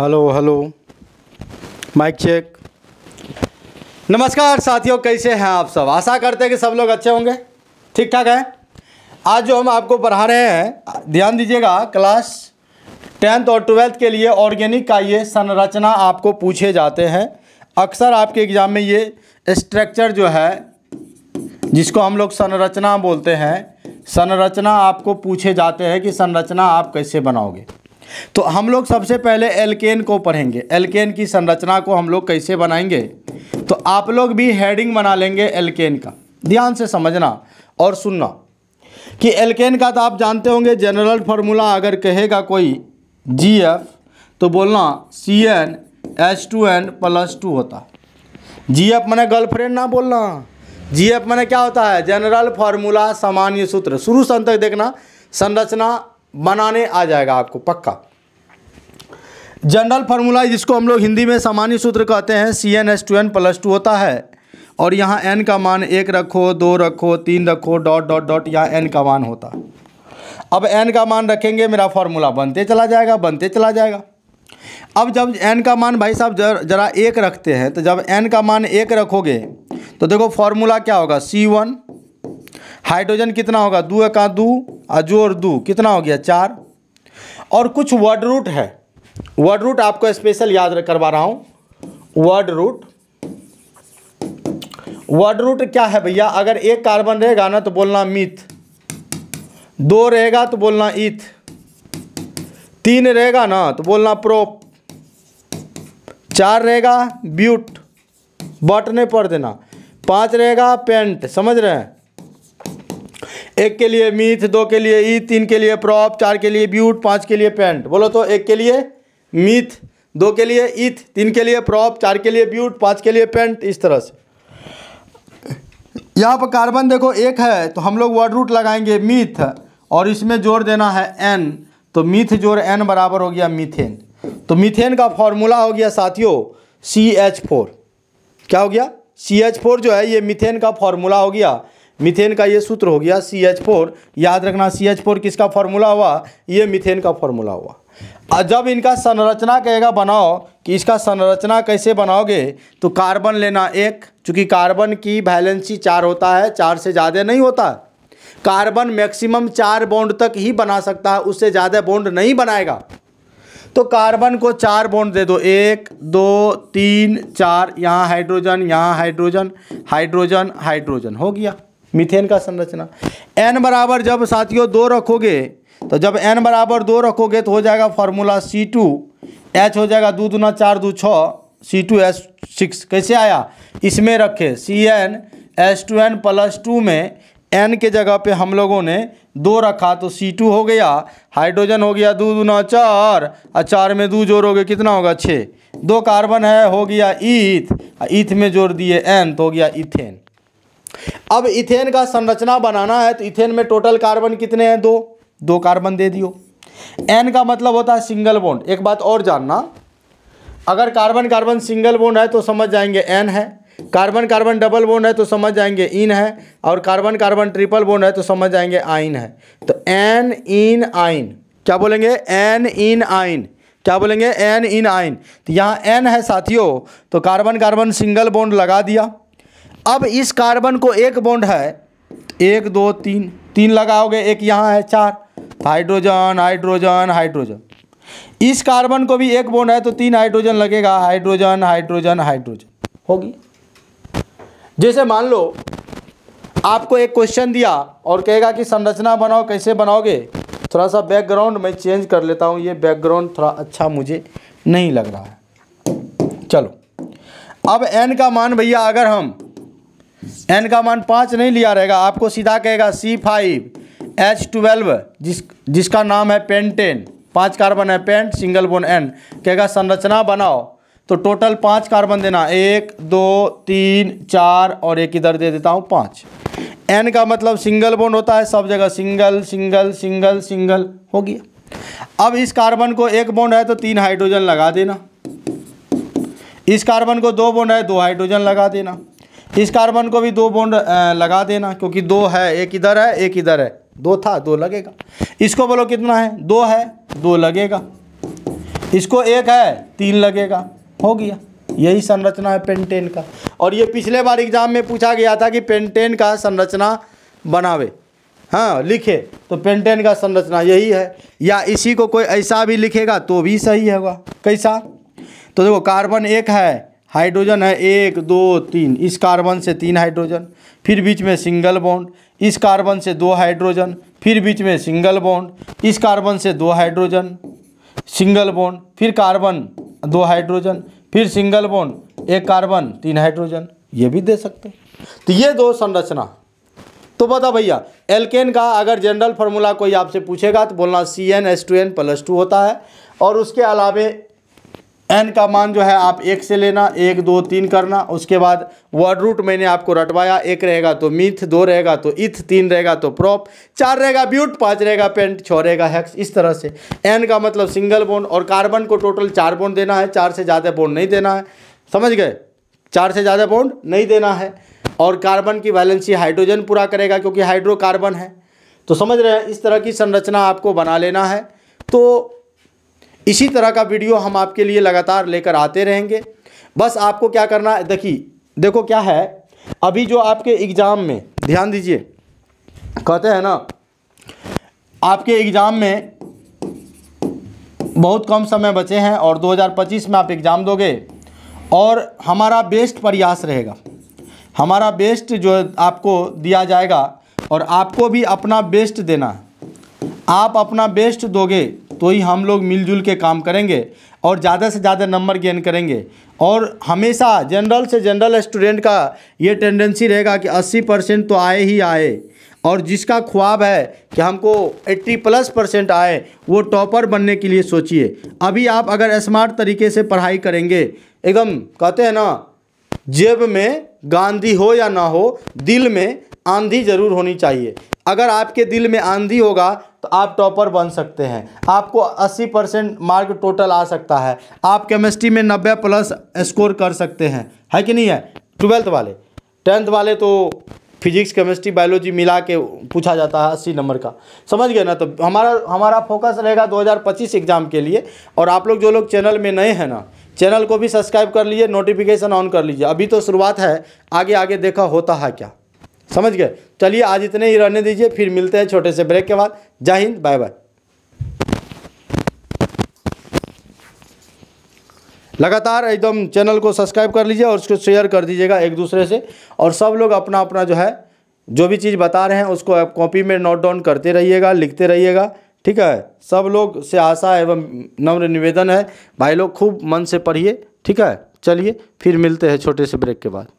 hello hello mic check नमस्कार साथियों कैसे हैं आप सब आशा करते हैं कि सब लोग अच्छे होंगे ठीक ठाक हैं आज जो हम आपको पढ़ा रहे हैं ध्यान दीजिएगा क्लास टेंथ और ट्वेल्थ के लिए ऑर्गेनिक का ये संरचना आपको पूछे जाते हैं अक्सर आपके एग्ज़ाम में ये स्ट्रक्चर जो है जिसको हम लोग संरचना बोलते हैं संरचना आपको पूछे जाते हैं कि संरचना आप कैसे बनाओगे तो हम लोग सबसे पहले एलकेन को पढ़ेंगे एलकेन की संरचना को हम लोग कैसे बनाएंगे तो आप लोग भी हेडिंग बना लेंगे एलकेन का ध्यान से समझना और सुनना कि एलकेन का तो आप जानते होंगे जनरल फार्मूला अगर कहेगा कोई जी एफ तो बोलना C N H two N plus two होता जी एफ मैंने गर्लफ्रेंड ना बोलना जी एफ मैंने क्या होता है जनरल फार्मूला सामान्य सूत्र शुरू अंत तक देखना संरचना बनाने आ जाएगा आपको पक्का जनरल फार्मूला जिसको हम लोग हिंदी में सामान्य सूत्र कहते हैं C N S two N plus two होता है और यहाँ एन का मान एक रखो दो रखो तीन रखो डॉट डॉट डॉट यहाँ एन का मान होता अब एन का मान रखेंगे मेरा फार्मूला बनते चला जाएगा बनते चला जाएगा अब जब एन का मान भाई साहब जर, जरा एक रखते हैं तो जब एन का मान एक रखोगे तो देखो फार्मूला क्या होगा सी वन हाइड्रोजन कितना होगा दो एक दो और जोर दो कितना हो गया चार और कुछ वर्ड रूट है वर्ड रूट आपको स्पेशल याद करवा रहा हूँ वर्ड रूट वर्ड रूट क्या है भैया अगर एक कार्बन रहेगा ना तो बोलना मिथ दो रहेगा तो बोलना इथ तीन रहेगा ना तो बोलना प्रोप चार रहेगा ब्यूट नहीं पर देना पांच रहेगा पेंट समझ रहे हैं एक के लिए मीथ दो के लिए ई तीन के लिए प्रॉप चार के लिए ब्यूट पांच के लिए पेंट बोलो तो एक के लिए मिथ दो के लिए इथ तीन के लिए प्रॉप चार के लिए ब्यूट पाँच के लिए पेंट इस तरह से यहाँ पर कार्बन देखो एक है तो हम लोग वर्ड रूट लगाएंगे मिथ और इसमें जोड़ देना है एन तो मिथ जोड़ एन बराबर हो गया मिथेन तो मिथेन का फॉर्मूला हो गया साथियों सी एच फोर क्या हो गया सी एच फोर जो है ये मिथेन का फॉर्मूला हो गया मिथेन का ये सूत्र हो गया सी एच फोर याद रखना सी एच फोर किसका फॉर्मूला हुआ ये मिथेन का फॉर्मूला हुआ और जब इनका संरचना कहेगा बनाओ कि इसका संरचना कैसे बनाओगे तो कार्बन लेना एक चूँकि कार्बन की बैलेंसी चार होता है चार से ज़्यादा नहीं होता कार्बन मैक्सिमम चार बॉन्ड तक ही बना सकता है उससे ज़्यादा बॉन्ड नहीं बनाएगा तो कार्बन को चार बॉन्ड दे दो एक दो तीन चार यहाँ हाइड्रोजन यहाँ हाइड्रोजन हाइड्रोजन हाइड्रोजन हो गया मीथेन का संरचना एन बराबर जब साथियों दो रखोगे तो जब एन बराबर दो रखोगे तो हो जाएगा फॉर्मूला सी टू एच हो जाएगा दो दूना चार दो छः सी टू एस सिक्स कैसे आया इसमें रखे C N S two N plus two में एन के जगह पे हम लोगों ने दो रखा तो सी टू हो गया हाइड्रोजन हो गया दो दूना चार और चार में दो जोड़ोगे कितना होगा छः दो कार्बन है हो गया ईथ ईथ में जोड़ दिए एन तो हो गया इथेन अब इथेन का संरचना बनाना है तो इथेन में टोटल कार्बन कितने हैं दो दो कार्बन दे दियो एन का मतलब होता है सिंगल बॉन्ड एक बात और जानना अगर कार्बन कार्बन सिंगल बॉन्ड है तो समझ जाएंगे एन है कार्बन कार्बन डबल बॉन्ड है तो समझ जाएंगे इन है और कार्बन कार्बन ट्रिपल बॉन्ड है तो समझ जाएंगे आइन है तो एन इन आइन क्या बोलेंगे एन इन आइन क्या बोलेंगे एन इन आइन तो यहाँ एन है साथियों तो कार्बन कार्बन सिंगल बॉन्ड लगा दिया अब इस कार्बन को एक बॉन्ड है एक दो तीन तीन लगाओगे एक यहाँ है चार हाइड्रोजन हाइड्रोजन हाइड्रोजन इस कार्बन को भी एक बोन है तो तीन हाइड्रोजन लगेगा हाइड्रोजन हाइड्रोजन हाइड्रोजन होगी जैसे मान लो आपको एक क्वेश्चन दिया और कहेगा कि संरचना बनाओ कैसे बनाओगे थोड़ा सा बैकग्राउंड मैं चेंज कर लेता हूँ ये बैकग्राउंड थोड़ा अच्छा मुझे नहीं लग रहा है चलो अब एन का मान भैया अगर हम एन का मान पाँच नहीं लिया रहेगा आपको सीधा कहेगा सी फाइव एच ट्वेल्व जिस जिसका नाम है पेंटेन पांच कार्बन है पेंट सिंगल बोन एन कहेगा संरचना बनाओ तो टोटल पांच कार्बन देना एक दो तीन चार और एक इधर दे देता हूँ पाँच एन का मतलब सिंगल बोन होता है सब जगह सिंगल सिंगल सिंगल सिंगल हो गया अब इस कार्बन को एक बोन है तो तीन हाइड्रोजन लगा देना इस कार्बन को दो बोन है दो हाइड्रोजन लगा देना इस कार्बन को भी दो बोन लगा देना क्योंकि दो है एक इधर है एक इधर है दो था दो लगेगा इसको बोलो कितना है दो है दो लगेगा इसको एक है तीन लगेगा हो गया यही संरचना है पेंटेन का और ये पिछले बार एग्जाम में पूछा गया था कि पेंटेन का संरचना बनावे हाँ लिखे तो पेंटेन का संरचना यही है या इसी को कोई ऐसा भी लिखेगा तो भी सही होगा कैसा तो देखो कार्बन एक है हाइड्रोजन है एक दो तीन इस कार्बन से तीन हाइड्रोजन फिर बीच में सिंगल बॉन्ड इस कार्बन से दो हाइड्रोजन फिर बीच में सिंगल बॉन्ड इस कार्बन से दो हाइड्रोजन सिंगल बॉन्ड फिर कार्बन दो हाइड्रोजन फिर सिंगल बॉन्ड एक कार्बन तीन हाइड्रोजन ये भी दे सकते हैं तो ये दो संरचना तो बता भैया एल्केन का अगर जनरल फार्मूला कोई आपसे पूछेगा तो बोलना C N S two N plus two होता है और उसके अलावे एन का मान जो है आप एक से लेना एक दो तीन करना उसके बाद वर्ड रूट मैंने आपको रटवाया एक रहेगा तो मिथ दो रहेगा तो इथ तीन रहेगा तो प्रॉप चार रहेगा ब्यूट पाँच रहेगा पेंट छः रहेगा हैक्स इस तरह से एन का मतलब सिंगल बोन और कार्बन को टोटल चार बोन देना है चार से ज़्यादा बोन नहीं देना है समझ गए चार से ज़्यादा बोन नहीं देना है और कार्बन की वैलेंसी हाइड्रोजन पूरा करेगा क्योंकि हाइड्रोकार्बन है तो समझ रहे हैं इस तरह की संरचना आपको बना लेना है तो इसी तरह का वीडियो हम आपके लिए लगातार लेकर आते रहेंगे बस आपको क्या करना है देखिए देखो क्या है अभी जो आपके एग्ज़ाम में ध्यान दीजिए कहते हैं ना आपके एग्ज़ाम में बहुत कम समय बचे हैं और 2025 में आप एग्ज़ाम दोगे और हमारा बेस्ट प्रयास रहेगा हमारा बेस्ट जो आपको दिया जाएगा और आपको भी अपना बेस्ट देना आप अपना बेस्ट दोगे तो ही हम लोग मिलजुल के काम करेंगे और ज़्यादा से ज़्यादा नंबर गेन करेंगे और हमेशा जनरल से जनरल स्टूडेंट का ये टेंडेंसी रहेगा कि 80 परसेंट तो आए ही आए और जिसका ख्वाब है कि हमको 80 प्लस परसेंट आए वो टॉपर बनने के लिए सोचिए अभी आप अगर स्मार्ट तरीके से पढ़ाई करेंगे एकदम कहते हैं ना जेब में गांधी हो या ना हो दिल में आंधी ज़रूर होनी चाहिए अगर आपके दिल में आंधी होगा तो आप टॉपर बन सकते हैं आपको 80 परसेंट मार्क टोटल आ सकता है आप केमिस्ट्री में 90 प्लस स्कोर कर सकते हैं है कि नहीं है ट्वेल्थ वाले टेंथ वाले तो फिजिक्स केमिस्ट्री बायोलॉजी मिला के पूछा जाता है अस्सी नंबर का समझ गए ना तो हमारा हमारा फोकस रहेगा दो एग्ज़ाम के लिए और आप लोग जो लोग चैनल में नए हैं ना चैनल को भी सब्सक्राइब कर लीजिए नोटिफिकेशन ऑन कर लीजिए अभी तो शुरुआत है आगे आगे देखा होता है क्या समझ गए चलिए आज इतने ही रहने दीजिए फिर मिलते हैं छोटे से ब्रेक के बाद जय हिंद बाय बाय लगातार एकदम चैनल को सब्सक्राइब कर लीजिए और उसको शेयर कर दीजिएगा एक दूसरे से और सब लोग अपना अपना जो है जो भी चीज़ बता रहे हैं उसको आप कॉपी में नोट डाउन करते रहिएगा लिखते रहिएगा ठीक है सब लोग से आशा एवं नम्र निवेदन है भाई लोग खूब मन से पढ़िए ठीक है चलिए फिर मिलते हैं छोटे से ब्रेक के बाद